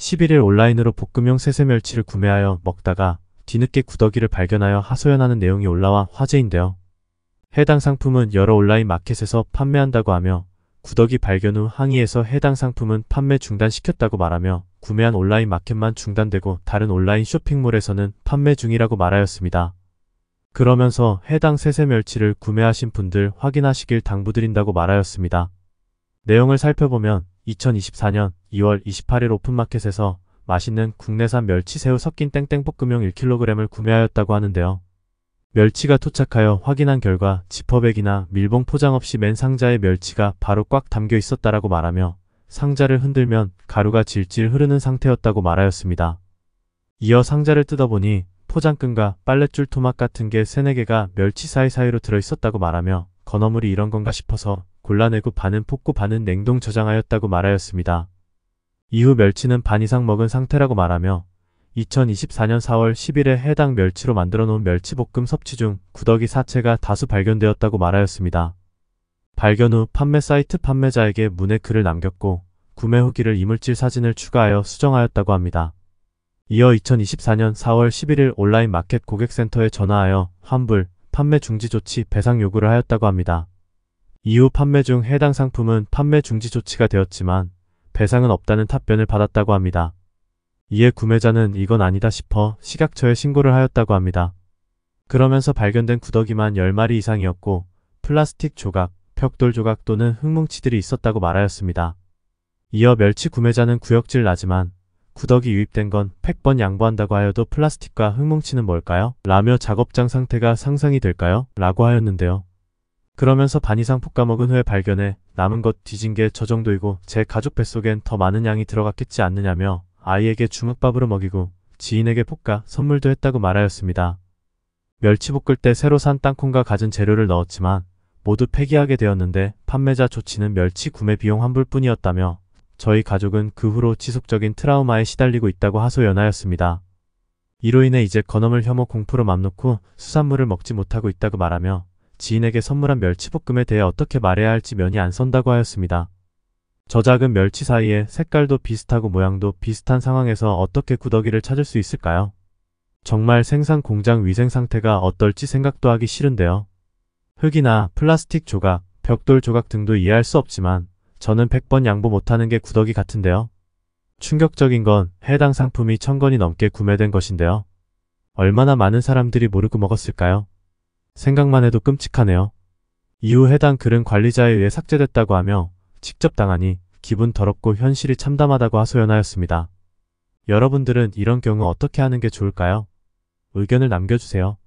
11일 온라인으로 볶음용 새새멸치를 구매하여 먹다가 뒤늦게 구더기를 발견하여 하소연하는 내용이 올라와 화제인데요. 해당 상품은 여러 온라인 마켓에서 판매한다고 하며 구더기 발견 후 항의에서 해당 상품은 판매 중단시켰다고 말하며 구매한 온라인 마켓만 중단되고 다른 온라인 쇼핑몰에서는 판매 중이라고 말하였습니다. 그러면서 해당 새새멸치를 구매하신 분들 확인하시길 당부드린다고 말하였습니다. 내용을 살펴보면 2024년 2월 28일 오픈마켓에서 맛있는 국내산 멸치 새우 섞인 땡땡볶음용 1kg을 구매하였다고 하는데요. 멸치가 도착하여 확인한 결과 지퍼백이나 밀봉 포장 없이 맨 상자에 멸치가 바로 꽉 담겨 있었다라고 말하며 상자를 흔들면 가루가 질질 흐르는 상태였다고 말하였습니다. 이어 상자를 뜯어보니 포장끈과 빨랫줄 토막 같은 게 3, 4 개가 멸치 사이사이로 들어있었다고 말하며 건어물이 이런 건가 싶어서 골라내고 반은 볶고 반은 냉동 저장하였다고 말하였습니다. 이후 멸치는 반 이상 먹은 상태라고 말하며 2024년 4월 10일에 해당 멸치로 만들어 놓은 멸치볶음 섭취 중 구더기 사체가 다수 발견되었다고 말하였습니다. 발견 후 판매 사이트 판매자에게 문의 글을 남겼고 구매 후기를 이물질 사진을 추가하여 수정하였다고 합니다. 이어 2024년 4월 11일 온라인 마켓 고객센터에 전화하여 환불, 판매 중지 조치, 배상 요구를 하였다고 합니다. 이후 판매 중 해당 상품은 판매 중지 조치가 되었지만 배상은 없다는 답변을 받았다고 합니다. 이에 구매자는 이건 아니다 싶어 식약처에 신고를 하였다고 합니다. 그러면서 발견된 구더기만 10마리 이상이었고 플라스틱 조각, 벽돌 조각 또는 흙뭉치들이 있었다고 말하였습니다. 이어 멸치 구매자는 구역질 나지만 구더기 유입된 건 100번 양보한다고 하여도 플라스틱과 흙뭉치는 뭘까요? 라며 작업장 상태가 상상이 될까요? 라고 하였는데요. 그러면서 반 이상 볶아먹은 후에 발견해 남은 것 뒤진 게 저 정도이고 제 가족 뱃속엔 더 많은 양이 들어갔겠지 않느냐며 아이에게 주먹밥으로 먹이고 지인에게 볶아 선물도 했다고 말하였습니다. 멸치 볶을 때 새로 산 땅콩과 갖은 재료를 넣었지만 모두 폐기하게 되었는데 판매자 조치는 멸치 구매 비용 환불뿐이었다며 저희 가족은 그 후로 지속적인 트라우마에 시달리고 있다고 하소연하였습니다. 이로 인해 이제 건어물 혐오 공포로 맘 놓고 수산물을 먹지 못하고 있다고 말하며 지인에게 선물한 멸치볶음에 대해 어떻게 말해야 할지 면이 안 선다고 하였습니다. 저 작은 멸치 사이에 색깔도 비슷하고 모양도 비슷한 상황에서 어떻게 구더기를 찾을 수 있을까요? 정말 생산 공장 위생 상태가 어떨지 생각도 하기 싫은데요. 흙이나 플라스틱 조각, 벽돌 조각 등도 이해할 수 없지만 저는 100번 양보 못하는 게 구더기 같은데요. 충격적인 건 해당 상품이 천건이 넘게 구매된 것인데요. 얼마나 많은 사람들이 모르고 먹었을까요? 생각만 해도 끔찍하네요. 이후 해당 글은 관리자에 의해 삭제됐다고 하며 직접 당하니 기분 더럽고 현실이 참담하다고 하소연하였습니다. 여러분들은 이런 경우 어떻게 하는 게 좋을까요? 의견을 남겨주세요.